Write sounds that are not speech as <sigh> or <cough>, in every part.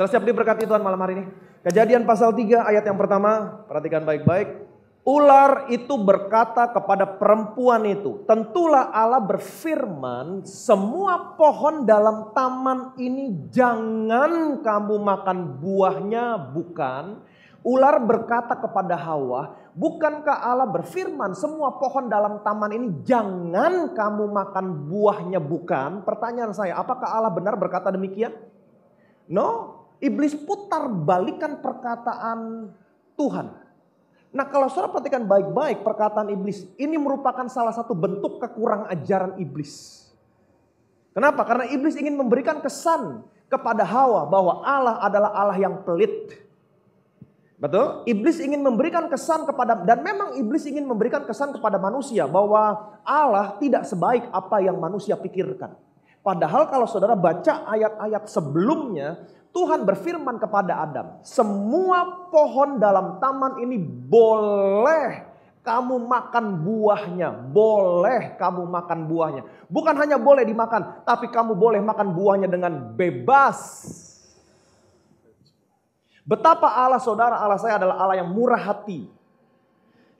Setelah siap diberkati Tuhan malam hari ini. Kejadian pasal 3 ayat yang pertama, perhatikan baik-baik. Ular itu berkata kepada perempuan itu, "Tentulah Allah berfirman, semua pohon dalam taman ini jangan kamu makan buahnya, bukan?" Ular berkata kepada Hawa, "Bukankah Allah berfirman, semua pohon dalam taman ini jangan kamu makan buahnya, bukan?" Pertanyaan saya, apakah Allah benar berkata demikian? No, Iblis putar balikan perkataan Tuhan. Nah kalau saudara perhatikan baik-baik perkataan iblis, ini merupakan salah satu bentuk kekurang ajaran iblis. Kenapa? Karena iblis ingin memberikan kesan kepada Hawa bahwa Allah adalah Allah yang pelit. Betul? Iblis ingin memberikan kesan kepada dan memang iblis ingin memberikan kesan kepada manusia bahwa Allah tidak sebaik apa yang manusia pikirkan. Padahal kalau saudara baca ayat-ayat sebelumnya, Tuhan berfirman kepada Adam, "Semua pohon dalam taman ini boleh kamu makan buahnya, boleh kamu makan buahnya. Bukan hanya boleh dimakan, tapi kamu boleh makan buahnya dengan bebas." Betapa Allah saudara Allah saya adalah Allah yang murah hati.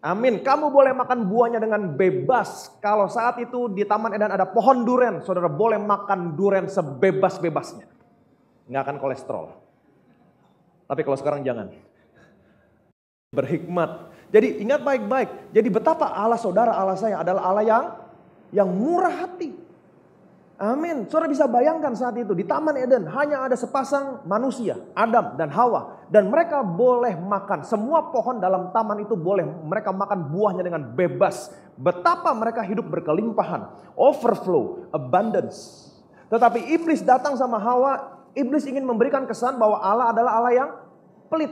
Amin. Kamu boleh makan buahnya dengan bebas. Kalau saat itu di Taman Eden ada pohon duren, saudara boleh makan duren sebebas-bebasnya nggak akan kolesterol. Tapi kalau sekarang jangan. Berhikmat. Jadi ingat baik-baik. Jadi betapa Allah saudara Allah saya adalah Allah yang yang murah hati. Amin. Saudara bisa bayangkan saat itu di Taman Eden hanya ada sepasang manusia, Adam dan Hawa. Dan mereka boleh makan. Semua pohon dalam taman itu boleh mereka makan buahnya dengan bebas. Betapa mereka hidup berkelimpahan, overflow, abundance. Tetapi iblis datang sama Hawa Iblis ingin memberikan kesan bahwa Allah adalah Allah yang pelit.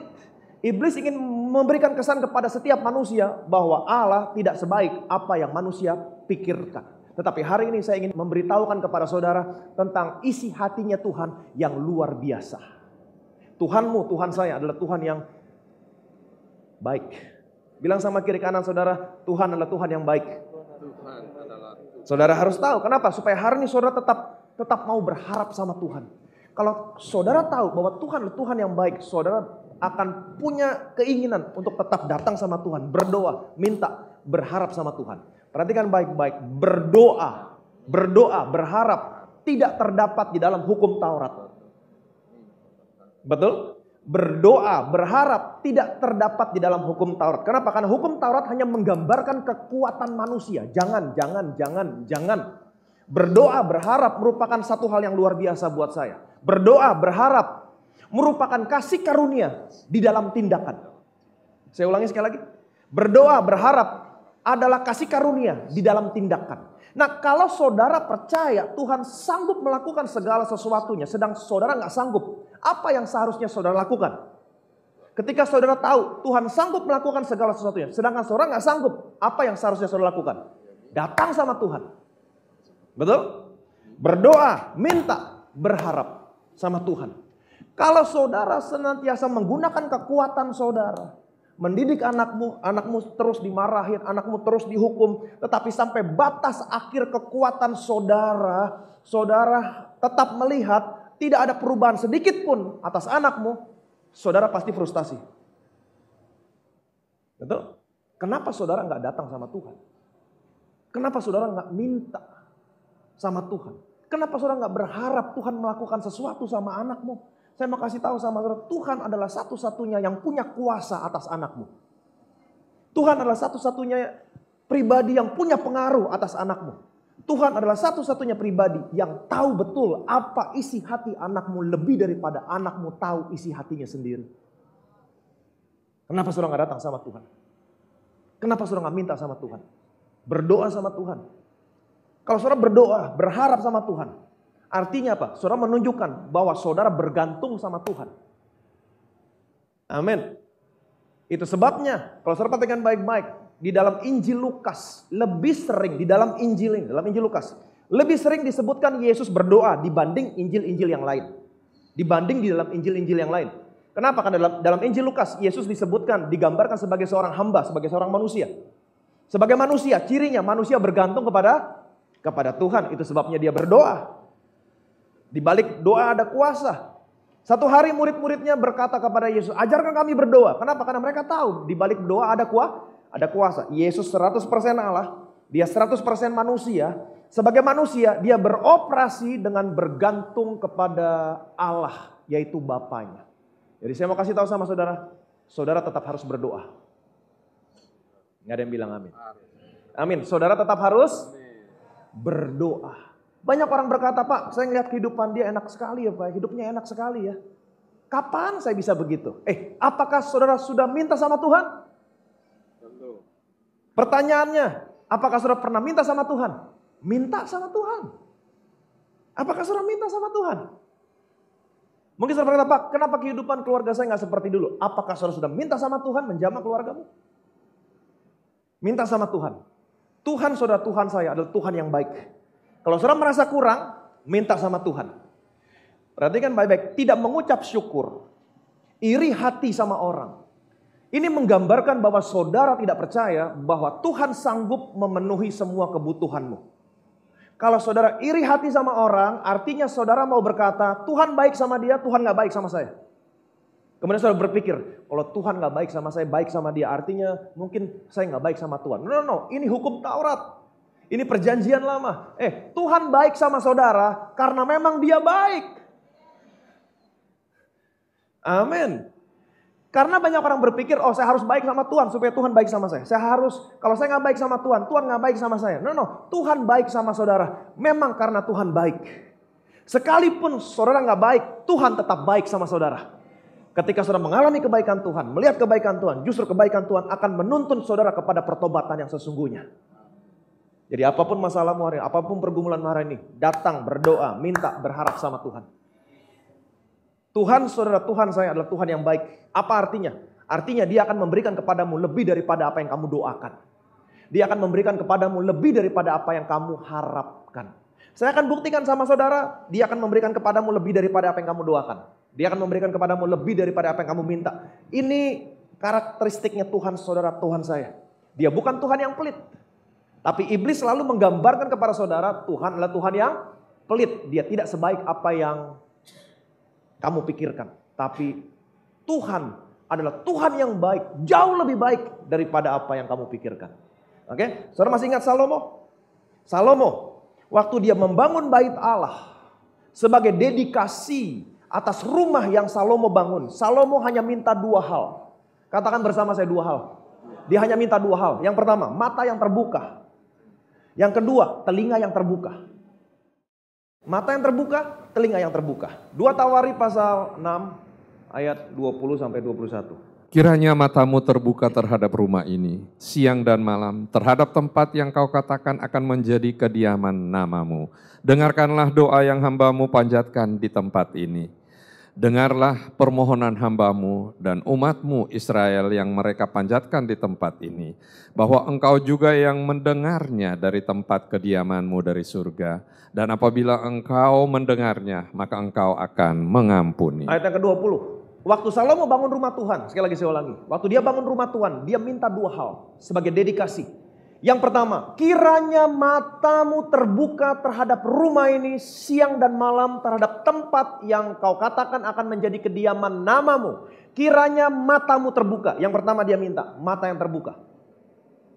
Iblis ingin memberikan kesan kepada setiap manusia bahwa Allah tidak sebaik apa yang manusia pikirkan. Tetapi hari ini saya ingin memberitahukan kepada saudara tentang isi hatinya Tuhan yang luar biasa. Tuhanmu, Tuhan saya adalah Tuhan yang baik. Bilang sama kiri kanan saudara, Tuhan adalah Tuhan yang baik. Saudara harus tahu kenapa supaya hari ini saudara tetap tetap mau berharap sama Tuhan. Kalau saudara tahu bahwa Tuhan Tuhan yang baik, saudara akan punya keinginan untuk tetap datang sama Tuhan, berdoa, minta, berharap sama Tuhan. Perhatikan baik-baik, berdoa, berdoa, berharap tidak terdapat di dalam hukum Taurat. Betul? Berdoa, berharap tidak terdapat di dalam hukum Taurat. Kenapa? Karena hukum Taurat hanya menggambarkan kekuatan manusia. Jangan, jangan, jangan, jangan. Berdoa berharap merupakan satu hal yang luar biasa buat saya. Berdoa berharap merupakan kasih karunia di dalam tindakan. Saya ulangi sekali lagi. Berdoa berharap adalah kasih karunia di dalam tindakan. Nah kalau saudara percaya Tuhan sanggup melakukan segala sesuatunya. Sedang saudara nggak sanggup. Apa yang seharusnya saudara lakukan? Ketika saudara tahu Tuhan sanggup melakukan segala sesuatunya, sedangkan saudara nggak sanggup, apa yang seharusnya saudara lakukan? Datang sama Tuhan, Betul? Berdoa, minta, berharap sama Tuhan. Kalau saudara senantiasa menggunakan kekuatan saudara, mendidik anakmu, anakmu terus dimarahin, anakmu terus dihukum, tetapi sampai batas akhir kekuatan saudara, saudara tetap melihat tidak ada perubahan sedikit pun atas anakmu, saudara pasti frustasi. Betul? Kenapa saudara nggak datang sama Tuhan? Kenapa saudara nggak minta sama Tuhan. Kenapa saudara nggak berharap Tuhan melakukan sesuatu sama anakmu? Saya mau kasih tahu sama saudara, Tuhan adalah satu-satunya yang punya kuasa atas anakmu. Tuhan adalah satu-satunya pribadi yang punya pengaruh atas anakmu. Tuhan adalah satu-satunya pribadi yang tahu betul apa isi hati anakmu lebih daripada anakmu tahu isi hatinya sendiri. Kenapa saudara nggak datang sama Tuhan? Kenapa saudara nggak minta sama Tuhan? Berdoa sama Tuhan, kalau saudara berdoa, berharap sama Tuhan, artinya apa? Saudara menunjukkan bahwa saudara bergantung sama Tuhan. Amin. Itu sebabnya, kalau saudara perhatikan baik-baik, di dalam Injil Lukas, lebih sering di dalam Injil ini, dalam Injil Lukas, lebih sering disebutkan Yesus berdoa dibanding Injil-Injil yang lain. Dibanding di dalam Injil-Injil yang lain. Kenapa? Karena dalam, dalam Injil Lukas, Yesus disebutkan, digambarkan sebagai seorang hamba, sebagai seorang manusia. Sebagai manusia, cirinya manusia bergantung kepada kepada Tuhan. Itu sebabnya dia berdoa. Di balik doa ada kuasa. Satu hari murid-muridnya berkata kepada Yesus, ajarkan kami berdoa. Kenapa? Karena mereka tahu di balik doa ada kuah, ada kuasa. Yesus 100% Allah, dia 100% manusia. Sebagai manusia, dia beroperasi dengan bergantung kepada Allah, yaitu Bapaknya. Jadi saya mau kasih tahu sama saudara, saudara tetap harus berdoa. Nggak ada yang bilang amin. Amin. Saudara tetap harus berdoa. Banyak orang berkata, Pak saya ngeliat kehidupan dia enak sekali ya Pak, hidupnya enak sekali ya. Kapan saya bisa begitu? Eh, apakah saudara sudah minta sama Tuhan? Tentu. Pertanyaannya, apakah saudara pernah minta sama Tuhan? Minta sama Tuhan. Apakah saudara minta sama Tuhan? Mungkin saudara berkata, Pak, kenapa kehidupan keluarga saya nggak seperti dulu? Apakah saudara sudah minta sama Tuhan menjamah keluargamu? Minta sama Tuhan. Tuhan saudara Tuhan saya adalah Tuhan yang baik. Kalau saudara merasa kurang, minta sama Tuhan. Perhatikan baik-baik, tidak mengucap syukur, iri hati sama orang. Ini menggambarkan bahwa saudara tidak percaya bahwa Tuhan sanggup memenuhi semua kebutuhanmu. Kalau saudara iri hati sama orang, artinya saudara mau berkata, Tuhan baik sama dia, Tuhan gak baik sama saya. Kemudian saudara berpikir, kalau Tuhan nggak baik sama saya, baik sama dia. Artinya mungkin saya nggak baik sama Tuhan. No, no, no. Ini hukum Taurat. Ini perjanjian lama. Eh, Tuhan baik sama saudara karena memang dia baik. Amin. Karena banyak orang berpikir, oh saya harus baik sama Tuhan supaya Tuhan baik sama saya. Saya harus, kalau saya nggak baik sama Tuhan, Tuhan nggak baik sama saya. No, no, Tuhan baik sama saudara. Memang karena Tuhan baik. Sekalipun saudara nggak baik, Tuhan tetap baik sama saudara. Ketika saudara mengalami kebaikan Tuhan, melihat kebaikan Tuhan, justru kebaikan Tuhan akan menuntun saudara kepada pertobatan yang sesungguhnya. Jadi apapun masalahmu hari ini, apapun pergumulan hari ini, datang berdoa, minta, berharap sama Tuhan. Tuhan saudara Tuhan saya adalah Tuhan yang baik. Apa artinya? Artinya dia akan memberikan kepadamu lebih daripada apa yang kamu doakan. Dia akan memberikan kepadamu lebih daripada apa yang kamu harapkan. Saya akan buktikan sama saudara, dia akan memberikan kepadamu lebih daripada apa yang kamu doakan. Dia akan memberikan kepadamu lebih daripada apa yang kamu minta. Ini karakteristiknya Tuhan saudara, Tuhan saya. Dia bukan Tuhan yang pelit. Tapi iblis selalu menggambarkan kepada saudara, Tuhan adalah Tuhan yang pelit. Dia tidak sebaik apa yang kamu pikirkan. Tapi Tuhan adalah Tuhan yang baik, jauh lebih baik daripada apa yang kamu pikirkan. Oke, saudara masih ingat Salomo? Salomo Waktu dia membangun bait Allah sebagai dedikasi atas rumah yang Salomo bangun. Salomo hanya minta dua hal. Katakan bersama saya dua hal. Dia hanya minta dua hal. Yang pertama, mata yang terbuka. Yang kedua, telinga yang terbuka. Mata yang terbuka, telinga yang terbuka. Dua Tawari pasal 6 ayat 20 sampai 21. Kiranya matamu terbuka terhadap rumah ini, siang dan malam, terhadap tempat yang kau katakan akan menjadi kediaman namamu. Dengarkanlah doa yang hambamu panjatkan di tempat ini. Dengarlah permohonan hambamu dan umatmu Israel yang mereka panjatkan di tempat ini. Bahwa engkau juga yang mendengarnya dari tempat kediamanmu dari surga. Dan apabila engkau mendengarnya, maka engkau akan mengampuni. Ayat yang ke-20. Waktu Salomo bangun rumah Tuhan, sekali lagi saya ulangi. Waktu dia bangun rumah Tuhan, dia minta dua hal sebagai dedikasi. Yang pertama, kiranya matamu terbuka terhadap rumah ini siang dan malam terhadap tempat yang kau katakan akan menjadi kediaman namamu. Kiranya matamu terbuka. Yang pertama dia minta, mata yang terbuka.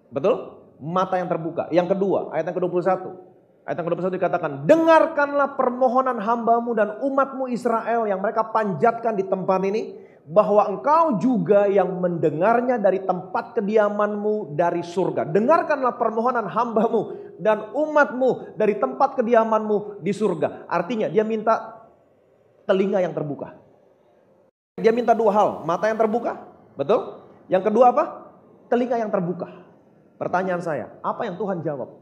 Betul? Mata yang terbuka. Yang kedua, ayat yang ke-21. Ayat yang ke-21 dikatakan, dengarkanlah permohonan hambamu dan umatmu Israel yang mereka panjatkan di tempat ini. Bahwa engkau juga yang mendengarnya dari tempat kediamanmu dari surga. Dengarkanlah permohonan hambamu dan umatmu dari tempat kediamanmu di surga. Artinya dia minta telinga yang terbuka. Dia minta dua hal, mata yang terbuka, betul? Yang kedua apa? Telinga yang terbuka. Pertanyaan saya, apa yang Tuhan jawab?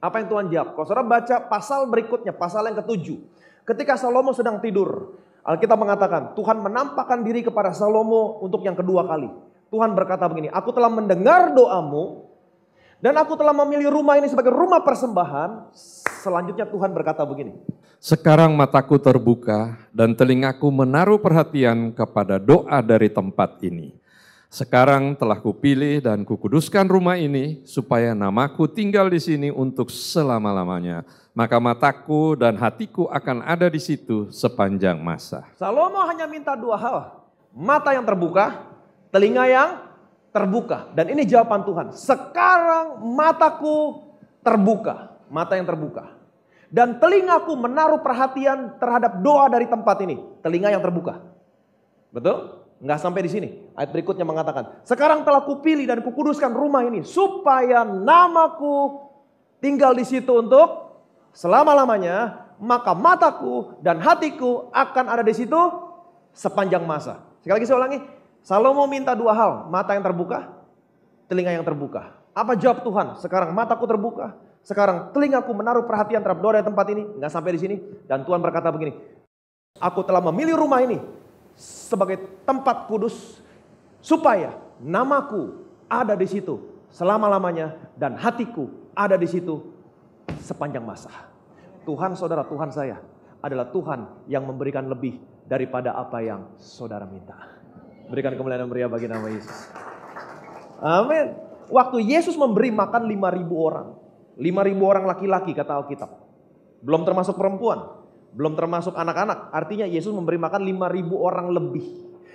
Apa yang Tuhan jawab? Kalau saudara baca pasal berikutnya, pasal yang ketujuh. Ketika Salomo sedang tidur, Alkitab mengatakan Tuhan menampakkan diri kepada Salomo untuk yang kedua kali. Tuhan berkata begini, aku telah mendengar doamu dan aku telah memilih rumah ini sebagai rumah persembahan. Selanjutnya Tuhan berkata begini. Sekarang mataku terbuka dan telingaku menaruh perhatian kepada doa dari tempat ini. Sekarang telah kupilih dan kukuduskan rumah ini supaya namaku tinggal di sini untuk selama-lamanya. Maka mataku dan hatiku akan ada di situ sepanjang masa. Salomo hanya minta dua hal. Mata yang terbuka, telinga yang terbuka. Dan ini jawaban Tuhan. Sekarang mataku terbuka, mata yang terbuka. Dan telingaku menaruh perhatian terhadap doa dari tempat ini. Telinga yang terbuka. Betul? Nggak sampai di sini. Ayat berikutnya mengatakan, sekarang telah kupilih dan kukuduskan rumah ini supaya namaku tinggal di situ untuk selama-lamanya. Maka mataku dan hatiku akan ada di situ sepanjang masa. Sekali lagi saya ulangi, Salomo minta dua hal, mata yang terbuka, telinga yang terbuka. Apa jawab Tuhan? Sekarang mataku terbuka, sekarang telingaku menaruh perhatian terhadap doa di tempat ini. Nggak sampai di sini. Dan Tuhan berkata begini, Aku telah memilih rumah ini sebagai tempat kudus supaya namaku ada di situ selama-lamanya dan hatiku ada di situ sepanjang masa. Tuhan saudara, Tuhan saya adalah Tuhan yang memberikan lebih daripada apa yang saudara minta. Berikan kemuliaan yang meriah bagi nama Yesus. Amin. Waktu Yesus memberi makan 5000 orang. 5000 orang laki-laki kata Alkitab. Belum termasuk perempuan. Belum termasuk anak-anak. Artinya Yesus memberi makan 5000 orang lebih.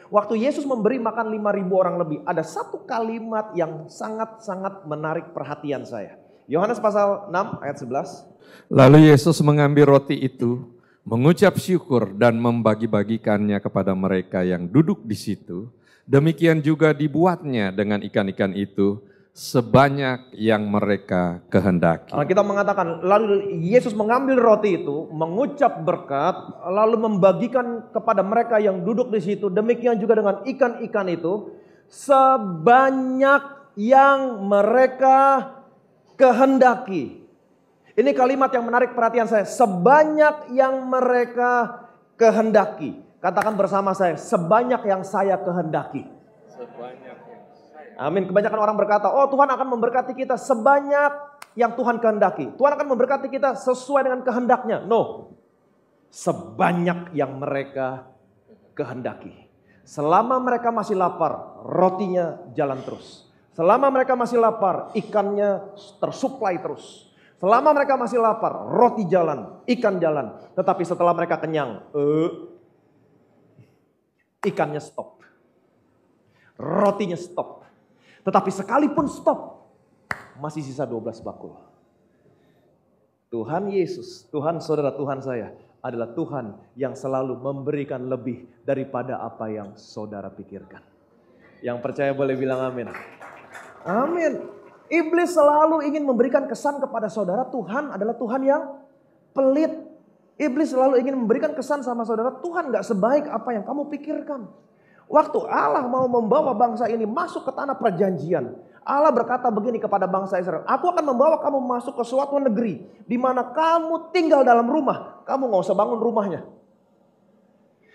Waktu Yesus memberi makan 5000 orang lebih, ada satu kalimat yang sangat-sangat menarik perhatian saya. Yohanes pasal 6 ayat 11. Lalu Yesus mengambil roti itu, mengucap syukur dan membagi-bagikannya kepada mereka yang duduk di situ. Demikian juga dibuatnya dengan ikan-ikan itu sebanyak yang mereka kehendaki. Nah, kita mengatakan, lalu Yesus mengambil roti itu, mengucap berkat, lalu membagikan kepada mereka yang duduk di situ. Demikian juga dengan ikan-ikan itu, sebanyak yang mereka kehendaki. Ini kalimat yang menarik perhatian saya, sebanyak yang mereka kehendaki. Katakan bersama saya, sebanyak yang saya kehendaki. Sebanyak Amin. Kebanyakan orang berkata, "Oh, Tuhan akan memberkati kita sebanyak yang Tuhan kehendaki. Tuhan akan memberkati kita sesuai dengan kehendaknya." No. Sebanyak yang mereka kehendaki. Selama mereka masih lapar, rotinya jalan terus. Selama mereka masih lapar, ikannya tersuplai terus. Selama mereka masih lapar, roti jalan, ikan jalan. Tetapi setelah mereka kenyang, uh, ikannya stop. Rotinya stop tetapi sekalipun stop, masih sisa 12 bakul. Tuhan Yesus, Tuhan saudara, Tuhan saya adalah Tuhan yang selalu memberikan lebih daripada apa yang saudara pikirkan. Yang percaya boleh bilang amin. Amin. Iblis selalu ingin memberikan kesan kepada saudara Tuhan adalah Tuhan yang pelit. Iblis selalu ingin memberikan kesan sama saudara Tuhan gak sebaik apa yang kamu pikirkan. Waktu Allah mau membawa bangsa ini masuk ke tanah perjanjian, Allah berkata begini kepada bangsa Israel, "Aku akan membawa kamu masuk ke suatu negeri di mana kamu tinggal dalam rumah, kamu nggak usah bangun rumahnya."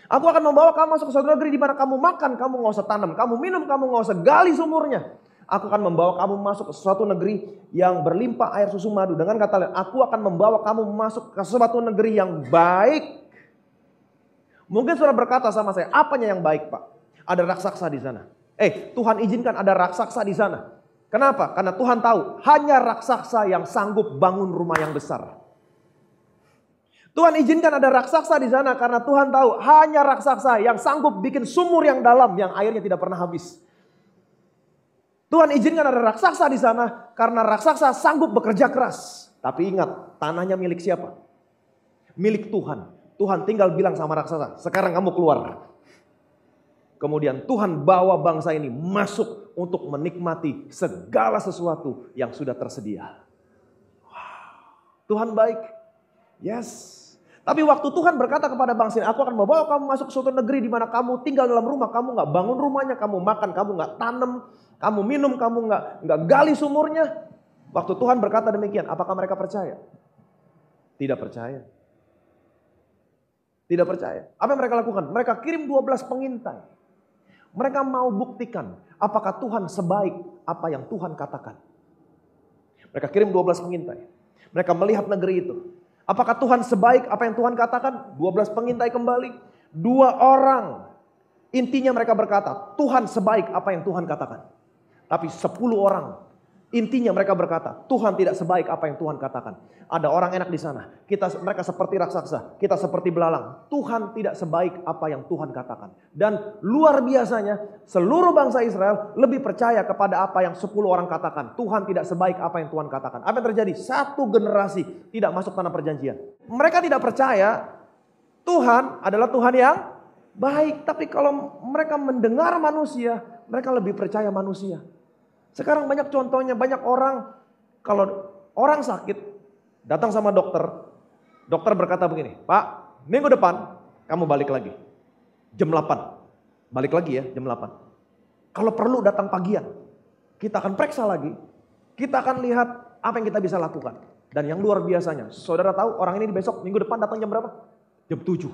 Aku akan membawa kamu masuk ke suatu negeri di mana kamu makan, kamu nggak usah tanam, kamu minum, kamu nggak usah gali sumurnya. Aku akan membawa kamu masuk ke suatu negeri yang berlimpah air susu madu. Dengan kata lain, aku akan membawa kamu masuk ke suatu negeri yang baik. Mungkin sudah berkata sama saya, apanya yang baik pak? ada raksasa di sana. Eh, Tuhan izinkan ada raksasa di sana. Kenapa? Karena Tuhan tahu hanya raksasa yang sanggup bangun rumah yang besar. Tuhan izinkan ada raksasa di sana karena Tuhan tahu hanya raksasa yang sanggup bikin sumur yang dalam yang airnya tidak pernah habis. Tuhan izinkan ada raksasa di sana karena raksasa sanggup bekerja keras. Tapi ingat, tanahnya milik siapa? Milik Tuhan. Tuhan tinggal bilang sama raksasa, sekarang kamu keluar. Kemudian Tuhan bawa bangsa ini masuk untuk menikmati segala sesuatu yang sudah tersedia. Tuhan baik. Yes. Tapi waktu Tuhan berkata kepada bangsa ini, aku akan membawa kamu masuk ke suatu negeri di mana kamu tinggal dalam rumah, kamu nggak bangun rumahnya, kamu makan, kamu nggak tanam, kamu minum, kamu nggak nggak gali sumurnya. Waktu Tuhan berkata demikian, apakah mereka percaya? Tidak percaya. Tidak percaya. Apa yang mereka lakukan? Mereka kirim 12 pengintai. Mereka mau buktikan apakah Tuhan sebaik apa yang Tuhan katakan. Mereka kirim 12 pengintai. Mereka melihat negeri itu. Apakah Tuhan sebaik apa yang Tuhan katakan? 12 pengintai kembali. Dua orang. Intinya mereka berkata, Tuhan sebaik apa yang Tuhan katakan. Tapi 10 orang Intinya mereka berkata, Tuhan tidak sebaik apa yang Tuhan katakan. Ada orang enak di sana. Kita mereka seperti raksasa, kita seperti belalang. Tuhan tidak sebaik apa yang Tuhan katakan. Dan luar biasanya, seluruh bangsa Israel lebih percaya kepada apa yang 10 orang katakan. Tuhan tidak sebaik apa yang Tuhan katakan. Apa yang terjadi? Satu generasi tidak masuk tanah perjanjian. Mereka tidak percaya Tuhan adalah Tuhan yang baik, tapi kalau mereka mendengar manusia, mereka lebih percaya manusia. Sekarang banyak contohnya, banyak orang kalau orang sakit datang sama dokter, dokter berkata begini, "Pak, minggu depan kamu balik lagi. Jam 8. Balik lagi ya, jam 8. Kalau perlu datang pagian. Kita akan periksa lagi. Kita akan lihat apa yang kita bisa lakukan." Dan yang luar biasanya, saudara tahu orang ini besok minggu depan datang jam berapa? Jam 7.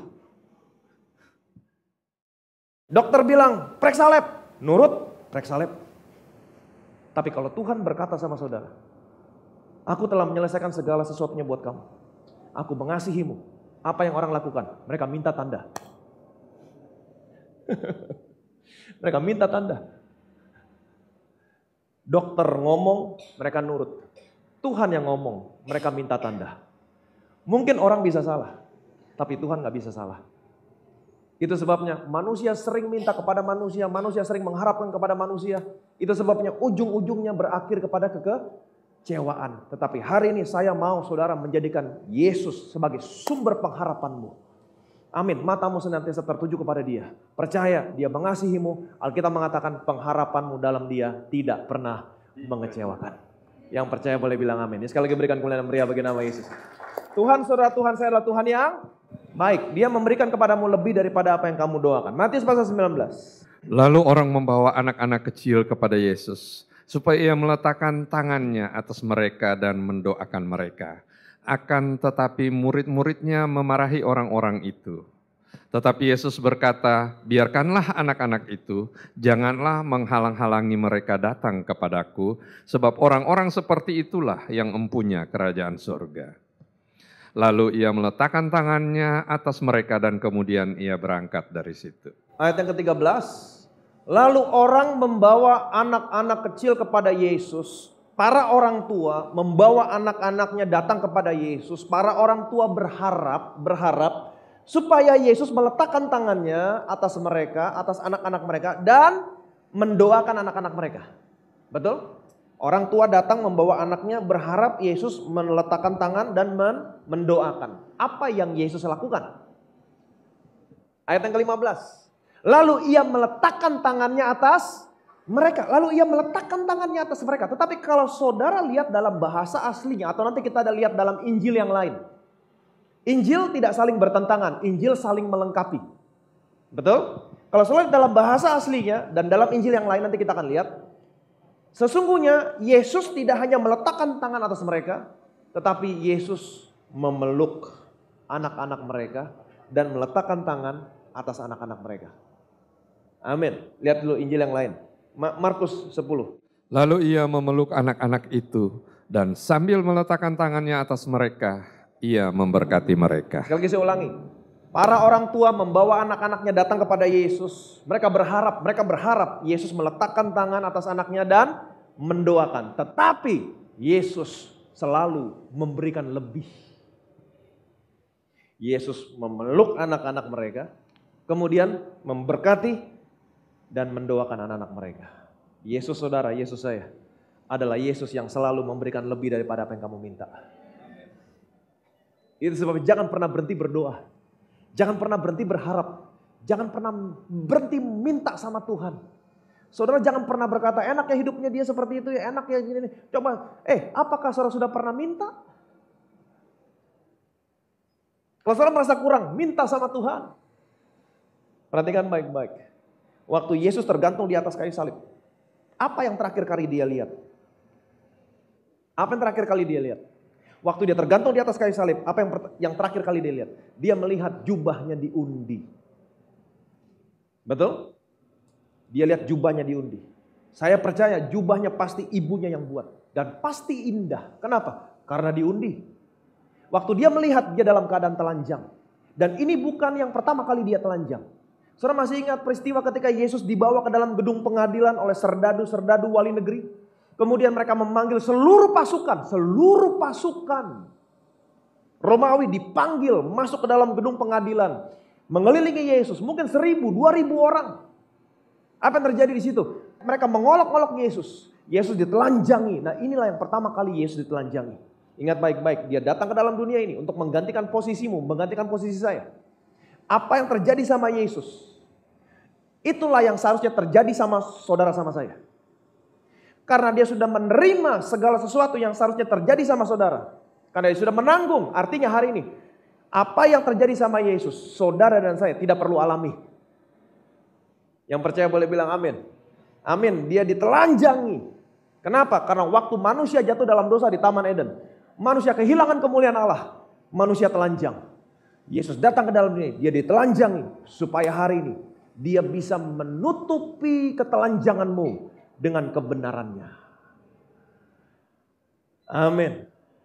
Dokter bilang, periksa lab. Nurut, periksa lab tapi kalau Tuhan berkata sama saudara, aku telah menyelesaikan segala sesuatunya buat kamu. Aku mengasihimu. Apa yang orang lakukan? Mereka minta tanda. <laughs> mereka minta tanda. Dokter ngomong, mereka nurut. Tuhan yang ngomong, mereka minta tanda. Mungkin orang bisa salah, tapi Tuhan nggak bisa salah. Itu sebabnya manusia sering minta kepada manusia, manusia sering mengharapkan kepada manusia. Itu sebabnya ujung-ujungnya berakhir kepada kekecewaan. Tetapi hari ini saya mau saudara menjadikan Yesus sebagai sumber pengharapanmu. Amin. Matamu senantiasa tertuju kepada dia. Percaya dia mengasihimu. Alkitab mengatakan pengharapanmu dalam dia tidak pernah mengecewakan. Yang percaya boleh bilang amin. Ini sekali lagi berikan kemuliaan meriah bagi nama Yesus. Tuhan saudara Tuhan saya adalah Tuhan yang Baik, dia memberikan kepadamu lebih daripada apa yang kamu doakan. Matius pasal 19. Lalu orang membawa anak-anak kecil kepada Yesus supaya ia meletakkan tangannya atas mereka dan mendoakan mereka. Akan tetapi murid-muridnya memarahi orang-orang itu. Tetapi Yesus berkata, biarkanlah anak-anak itu, janganlah menghalang-halangi mereka datang kepadaku, sebab orang-orang seperti itulah yang empunya kerajaan surga. Lalu ia meletakkan tangannya atas mereka dan kemudian ia berangkat dari situ. Ayat yang ke-13. Lalu orang membawa anak-anak kecil kepada Yesus. Para orang tua membawa anak-anaknya datang kepada Yesus. Para orang tua berharap, berharap supaya Yesus meletakkan tangannya atas mereka, atas anak-anak mereka dan mendoakan anak-anak mereka. Betul? Orang tua datang membawa anaknya berharap Yesus meletakkan tangan dan men mendoakan. Apa yang Yesus lakukan? Ayat yang ke-15. Lalu ia meletakkan tangannya atas mereka. Lalu ia meletakkan tangannya atas mereka. Tetapi kalau saudara lihat dalam bahasa aslinya atau nanti kita ada lihat dalam Injil yang lain. Injil tidak saling bertentangan, Injil saling melengkapi. Betul? Kalau saudara dalam bahasa aslinya dan dalam Injil yang lain nanti kita akan lihat, Sesungguhnya Yesus tidak hanya meletakkan tangan atas mereka, tetapi Yesus memeluk anak-anak mereka dan meletakkan tangan atas anak-anak mereka. Amin. Lihat dulu Injil yang lain. Markus 10. Lalu ia memeluk anak-anak itu dan sambil meletakkan tangannya atas mereka, ia memberkati mereka. Sekali lagi saya ulangi. Para orang tua membawa anak-anaknya datang kepada Yesus. Mereka berharap, mereka berharap Yesus meletakkan tangan atas anaknya dan mendoakan. Tetapi Yesus selalu memberikan lebih. Yesus memeluk anak-anak mereka, kemudian memberkati dan mendoakan anak-anak mereka. Yesus saudara, Yesus saya adalah Yesus yang selalu memberikan lebih daripada apa yang kamu minta. Itu sebabnya jangan pernah berhenti berdoa. Jangan pernah berhenti berharap. Jangan pernah berhenti minta sama Tuhan. Saudara jangan pernah berkata enak ya hidupnya dia seperti itu ya enak ya gini. -gini. Coba, eh apakah saudara sudah pernah minta? Kalau saudara merasa kurang, minta sama Tuhan. Perhatikan baik-baik. Waktu Yesus tergantung di atas kayu salib. Apa yang terakhir kali dia lihat? Apa yang terakhir kali dia lihat? Waktu dia tergantung di atas kayu salib, apa yang, yang terakhir kali dia lihat? Dia melihat jubahnya diundi. Betul? Dia lihat jubahnya diundi. Saya percaya jubahnya pasti ibunya yang buat. Dan pasti indah. Kenapa? Karena diundi. Waktu dia melihat dia dalam keadaan telanjang. Dan ini bukan yang pertama kali dia telanjang. Saudara masih ingat peristiwa ketika Yesus dibawa ke dalam gedung pengadilan oleh serdadu-serdadu wali negeri? Kemudian mereka memanggil seluruh pasukan, seluruh pasukan. Romawi dipanggil masuk ke dalam gedung pengadilan. Mengelilingi Yesus, mungkin seribu, dua ribu orang. Apa yang terjadi di situ? Mereka mengolok-olok Yesus. Yesus ditelanjangi. Nah inilah yang pertama kali Yesus ditelanjangi. Ingat baik-baik, dia datang ke dalam dunia ini untuk menggantikan posisimu, menggantikan posisi saya. Apa yang terjadi sama Yesus? Itulah yang seharusnya terjadi sama saudara sama saya. Karena dia sudah menerima segala sesuatu yang seharusnya terjadi sama saudara. Karena dia sudah menanggung, artinya hari ini. Apa yang terjadi sama Yesus, saudara dan saya tidak perlu alami. Yang percaya boleh bilang amin. Amin, dia ditelanjangi. Kenapa? Karena waktu manusia jatuh dalam dosa di Taman Eden. Manusia kehilangan kemuliaan Allah. Manusia telanjang. Yesus datang ke dalam dunia, dia ditelanjangi supaya hari ini dia bisa menutupi ketelanjanganmu dengan kebenarannya. Amin.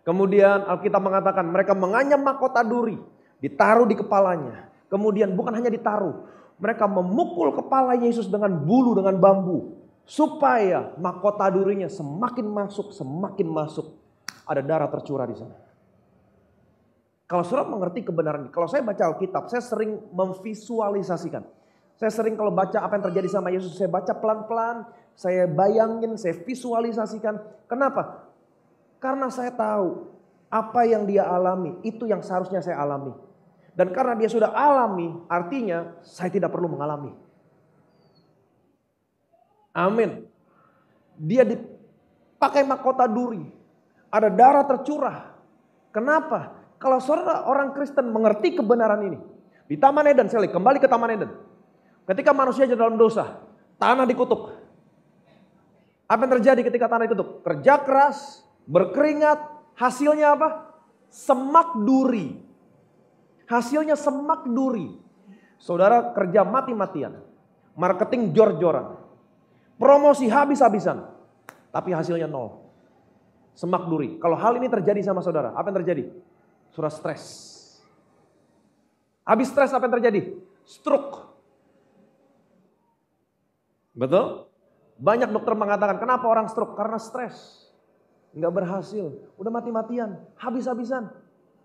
Kemudian Alkitab mengatakan mereka menganyam mahkota duri, ditaruh di kepalanya. Kemudian bukan hanya ditaruh, mereka memukul kepala Yesus dengan bulu dengan bambu supaya mahkota durinya semakin masuk, semakin masuk. Ada darah tercurah di sana. Kalau surat mengerti kebenaran, kalau saya baca Alkitab, saya sering memvisualisasikan. Saya sering kalau baca apa yang terjadi sama Yesus, saya baca pelan-pelan, saya bayangin, saya visualisasikan. Kenapa? Karena saya tahu apa yang dia alami, itu yang seharusnya saya alami. Dan karena dia sudah alami, artinya saya tidak perlu mengalami. Amin. Dia dipakai mahkota duri. Ada darah tercurah. Kenapa? Kalau saudara orang Kristen mengerti kebenaran ini. Di Taman Eden, saya kembali ke Taman Eden. Ketika manusia jadi dalam dosa, tanah dikutuk. Apa yang terjadi ketika tanah ditutup? Kerja keras, berkeringat, hasilnya apa? Semak duri. Hasilnya semak duri. Saudara kerja mati-matian. Marketing jor-joran. Promosi habis-habisan. Tapi hasilnya nol. Semak duri. Kalau hal ini terjadi sama saudara, apa yang terjadi? Surah stres. Habis stres apa yang terjadi? Stroke. Betul? Banyak dokter mengatakan, kenapa orang stroke? Karena stres. Nggak berhasil. Udah mati-matian. Habis-habisan.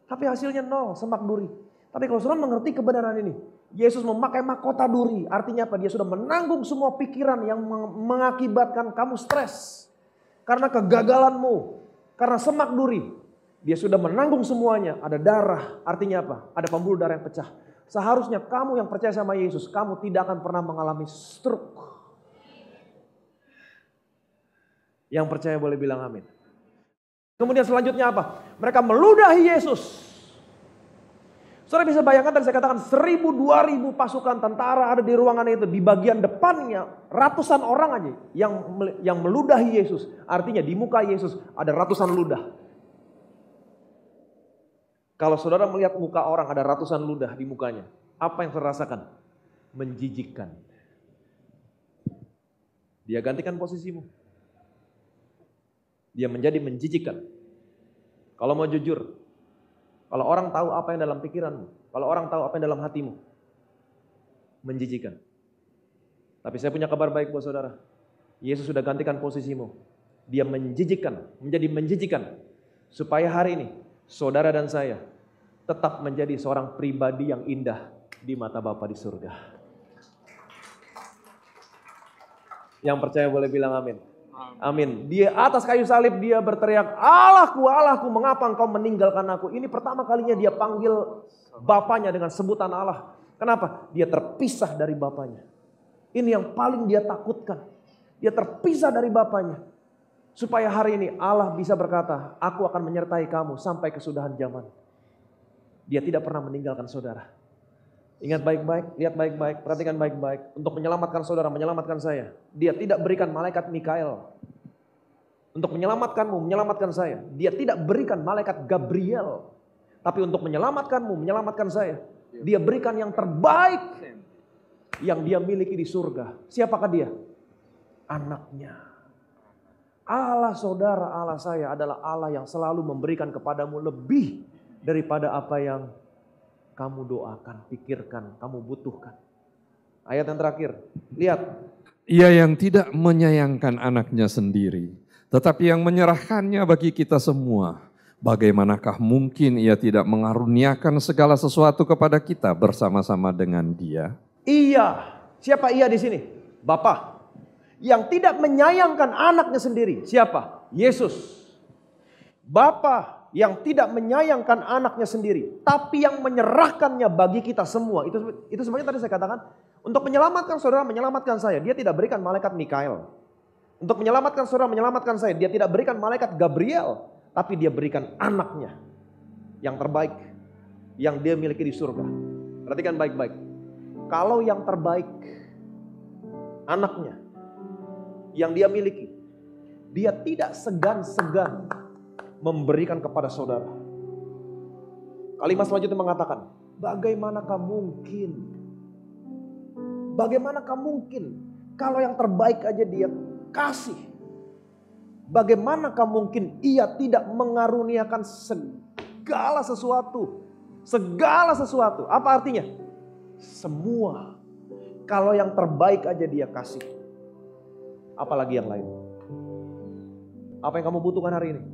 Tapi hasilnya nol, semak duri. Tapi kalau saudara mengerti kebenaran ini, Yesus memakai mahkota duri. Artinya apa? Dia sudah menanggung semua pikiran yang mengakibatkan kamu stres. Karena kegagalanmu. Karena semak duri. Dia sudah menanggung semuanya. Ada darah. Artinya apa? Ada pembuluh darah yang pecah. Seharusnya kamu yang percaya sama Yesus, kamu tidak akan pernah mengalami stroke. Yang percaya boleh bilang amin. Kemudian selanjutnya apa? Mereka meludahi Yesus. Saudara bisa bayangkan tadi saya katakan seribu dua pasukan tentara ada di ruangan itu di bagian depannya ratusan orang aja yang yang meludahi Yesus. Artinya di muka Yesus ada ratusan ludah. Kalau saudara melihat muka orang ada ratusan ludah di mukanya, apa yang saudara rasakan? Menjijikkan. Dia gantikan posisimu. Dia menjadi menjijikan. Kalau mau jujur, kalau orang tahu apa yang dalam pikiranmu, kalau orang tahu apa yang dalam hatimu, menjijikan. Tapi saya punya kabar baik buat saudara. Yesus sudah gantikan posisimu. Dia menjijikan, menjadi menjijikan. Supaya hari ini, saudara dan saya tetap menjadi seorang pribadi yang indah di mata Bapa di surga. Yang percaya boleh bilang amin. Amin. Di atas kayu salib dia berteriak, Allahku, Allahku, mengapa engkau meninggalkan aku? Ini pertama kalinya dia panggil bapaknya dengan sebutan Allah. Kenapa? Dia terpisah dari bapaknya. Ini yang paling dia takutkan. Dia terpisah dari bapaknya. Supaya hari ini Allah bisa berkata, aku akan menyertai kamu sampai kesudahan zaman. Dia tidak pernah meninggalkan saudara. Ingat baik-baik, lihat baik-baik, perhatikan baik-baik. Untuk menyelamatkan saudara, menyelamatkan saya. Dia tidak berikan malaikat Mikael. Untuk menyelamatkanmu, menyelamatkan saya. Dia tidak berikan malaikat Gabriel. Tapi untuk menyelamatkanmu, menyelamatkan saya. Dia berikan yang terbaik. Yang dia miliki di surga. Siapakah dia? Anaknya. Allah saudara, Allah saya adalah Allah yang selalu memberikan kepadamu lebih daripada apa yang kamu doakan, pikirkan, kamu butuhkan. Ayat yang terakhir, lihat. Ia yang tidak menyayangkan anaknya sendiri, tetapi yang menyerahkannya bagi kita semua. Bagaimanakah mungkin ia tidak mengaruniakan segala sesuatu kepada kita bersama-sama dengan dia? Iya. Siapa ia di sini? Bapak Yang tidak menyayangkan anaknya sendiri. Siapa? Yesus. Bapak yang tidak menyayangkan anaknya sendiri, tapi yang menyerahkannya bagi kita semua. Itu itu sebenarnya tadi saya katakan, untuk menyelamatkan saudara, menyelamatkan saya, dia tidak berikan malaikat Mikael. Untuk menyelamatkan saudara, menyelamatkan saya, dia tidak berikan malaikat Gabriel, tapi dia berikan anaknya yang terbaik yang dia miliki di surga. Perhatikan baik-baik. Kalau yang terbaik anaknya yang dia miliki, dia tidak segan-segan memberikan kepada saudara. Kalimat selanjutnya mengatakan, bagaimanakah mungkin? Bagaimanakah mungkin kalau yang terbaik aja dia kasih? Bagaimanakah mungkin ia tidak mengaruniakan segala sesuatu? Segala sesuatu. Apa artinya? Semua. Kalau yang terbaik aja dia kasih. Apalagi yang lain. Apa yang kamu butuhkan hari ini?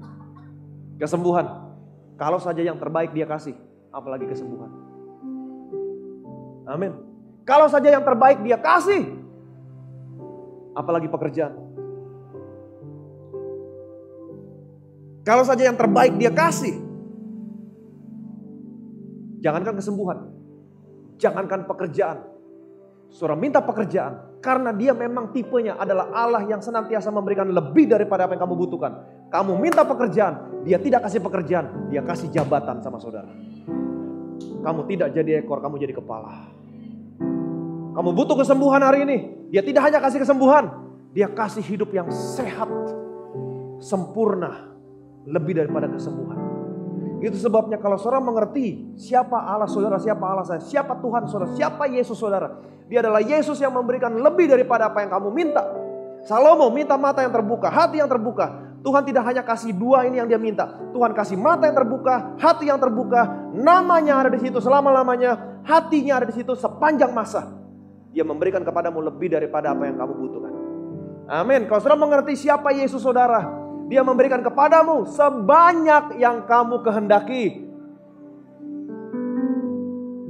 Kesembuhan. Kalau saja yang terbaik dia kasih, apalagi kesembuhan. Amin. Kalau saja yang terbaik dia kasih, apalagi pekerjaan. Kalau saja yang terbaik dia kasih, jangankan kesembuhan, jangankan pekerjaan. Seorang minta pekerjaan, karena dia memang tipenya adalah Allah yang senantiasa memberikan lebih daripada apa yang kamu butuhkan. Kamu minta pekerjaan, dia tidak kasih pekerjaan, dia kasih jabatan sama saudara. Kamu tidak jadi ekor, kamu jadi kepala. Kamu butuh kesembuhan hari ini. Dia tidak hanya kasih kesembuhan, dia kasih hidup yang sehat, sempurna, lebih daripada kesembuhan. Itu sebabnya kalau saudara mengerti siapa Allah saudara, siapa Allah saya, siapa Tuhan saudara, siapa Yesus saudara. Dia adalah Yesus yang memberikan lebih daripada apa yang kamu minta. Salomo minta mata yang terbuka, hati yang terbuka. Tuhan tidak hanya kasih dua ini yang dia minta. Tuhan kasih mata yang terbuka, hati yang terbuka, namanya ada di situ selama-lamanya, hatinya ada di situ sepanjang masa. Dia memberikan kepadamu lebih daripada apa yang kamu butuhkan. Amin. Kalau saudara mengerti siapa Yesus saudara, dia memberikan kepadamu sebanyak yang kamu kehendaki.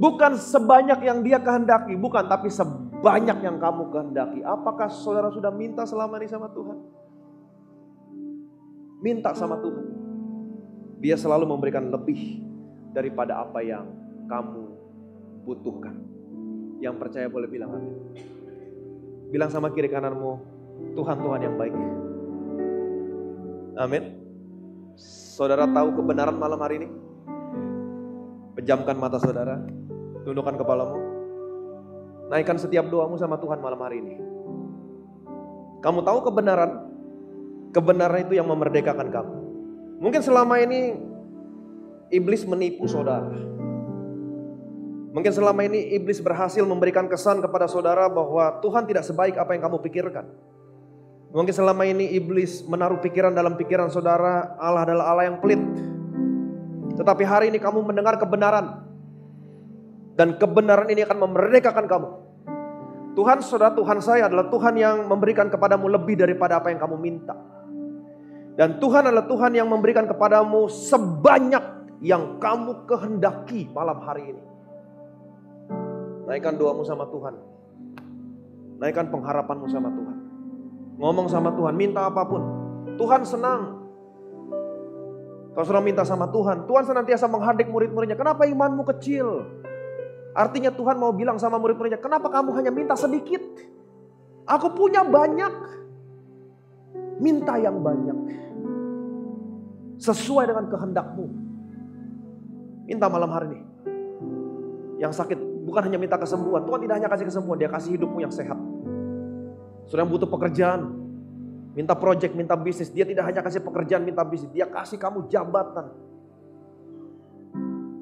Bukan sebanyak yang dia kehendaki, bukan, tapi sebanyak yang kamu kehendaki. Apakah saudara sudah minta selama ini sama Tuhan? Minta sama Tuhan. Dia selalu memberikan lebih daripada apa yang kamu butuhkan. Yang percaya boleh bilang amin. Bilang sama kiri kananmu, Tuhan Tuhan yang baik. Amin. Saudara tahu kebenaran malam hari ini? Pejamkan mata saudara, tundukkan kepalamu. Naikkan setiap doamu sama Tuhan malam hari ini. Kamu tahu kebenaran, Kebenaran itu yang memerdekakan kamu. Mungkin selama ini iblis menipu saudara. Mungkin selama ini iblis berhasil memberikan kesan kepada saudara bahwa Tuhan tidak sebaik apa yang kamu pikirkan. Mungkin selama ini iblis menaruh pikiran dalam pikiran saudara, Allah adalah Allah yang pelit. Tetapi hari ini kamu mendengar kebenaran. Dan kebenaran ini akan memerdekakan kamu. Tuhan saudara Tuhan saya adalah Tuhan yang memberikan kepadamu lebih daripada apa yang kamu minta. Dan Tuhan adalah Tuhan yang memberikan kepadamu sebanyak yang kamu kehendaki malam hari ini. Naikkan doamu sama Tuhan. Naikkan pengharapanmu sama Tuhan. Ngomong sama Tuhan, minta apapun. Tuhan senang. Kalau sudah minta sama Tuhan, Tuhan senantiasa menghardik murid-muridnya. Kenapa imanmu kecil? Artinya Tuhan mau bilang sama murid-muridnya, kenapa kamu hanya minta sedikit? Aku punya banyak. Minta yang banyak sesuai dengan kehendakmu. Minta malam hari ini. Yang sakit bukan hanya minta kesembuhan. Tuhan tidak hanya kasih kesembuhan, dia kasih hidupmu yang sehat. Sudah yang butuh pekerjaan, minta proyek, minta bisnis. Dia tidak hanya kasih pekerjaan, minta bisnis. Dia kasih kamu jabatan.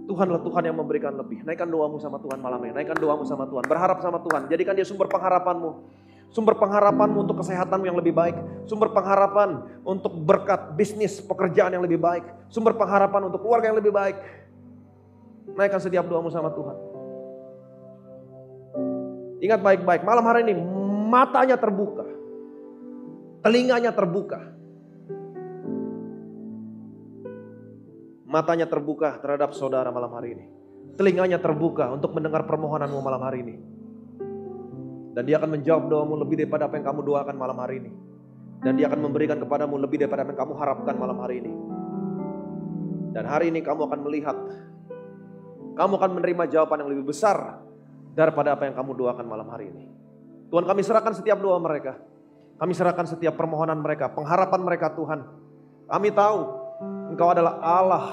Tuhanlah Tuhan yang memberikan lebih. Naikkan doamu sama Tuhan malam ini. Naikkan doamu sama Tuhan. Berharap sama Tuhan. Jadikan dia sumber pengharapanmu sumber pengharapan untuk kesehatan yang lebih baik, sumber pengharapan untuk berkat bisnis, pekerjaan yang lebih baik, sumber pengharapan untuk keluarga yang lebih baik. Naikkan setiap doamu sama Tuhan. Ingat baik-baik, malam hari ini matanya terbuka, telinganya terbuka, matanya terbuka terhadap saudara malam hari ini. Telinganya terbuka untuk mendengar permohonanmu malam hari ini. Dan dia akan menjawab doamu lebih daripada apa yang kamu doakan malam hari ini. Dan dia akan memberikan kepadamu lebih daripada apa yang kamu harapkan malam hari ini. Dan hari ini kamu akan melihat, kamu akan menerima jawaban yang lebih besar daripada apa yang kamu doakan malam hari ini. Tuhan kami serahkan setiap doa mereka. Kami serahkan setiap permohonan mereka, pengharapan mereka Tuhan. Kami tahu Engkau adalah Allah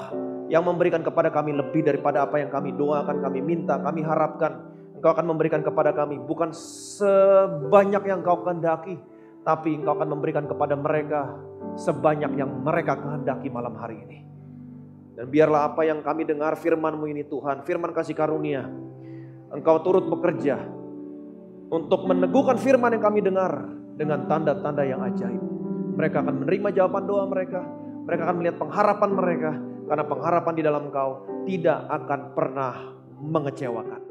yang memberikan kepada kami lebih daripada apa yang kami doakan, kami minta, kami harapkan. Engkau akan memberikan kepada kami bukan sebanyak yang Engkau kehendaki, tapi Engkau akan memberikan kepada mereka sebanyak yang mereka kehendaki malam hari ini. Dan biarlah apa yang kami dengar firman-Mu ini Tuhan, firman kasih karunia, Engkau turut bekerja untuk meneguhkan firman yang kami dengar dengan tanda-tanda yang ajaib. Mereka akan menerima jawaban doa mereka, mereka akan melihat pengharapan mereka, karena pengharapan di dalam Engkau tidak akan pernah mengecewakan.